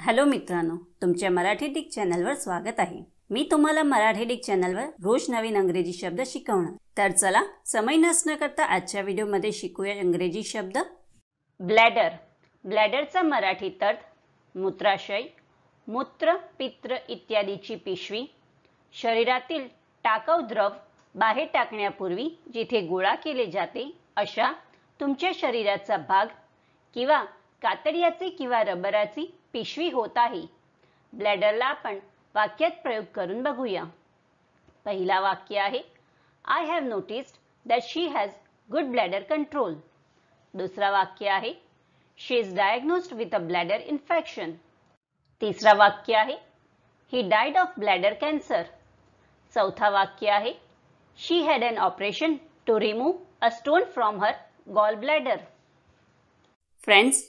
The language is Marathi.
हॅलो मित्रांनो तुमच्या मराठी डिक चॅनलवर स्वागत आहे मी तुम्हाला मराठी डिक चॅनलवर रोज नवीन अंग्रेजी शब्द शिकवणार तर चला समय नसण्याकरता करता आजच्या व्हिडिओमध्ये शिकूया इंग्रजी शब्द ब्लॅडर ब्लॅडरचा मराठी अर्थ मूत्राशय मूत्र पित्र इत्यादीची पिशवी शरीरातील टाकाऊ द्रव बाहेर टाकण्यापूर्वी जिथे गोळा केले जाते अशा तुमच्या शरीराचा भाग किंवा कातड्याचे किंवा रबराची पिशवी होताही ब्लॅडरला आपण वाक्यात प्रयोग करून बघूया पहिला वाक्य आहे I have noticed that she has good bladder control दुसरा वाक्य आहे she is diagnosed with a bladder infection तिसरा वाक्य आहे he died of bladder cancer चौथा वाक्य आहे she had an operation to remove a stone from her gall bladder friends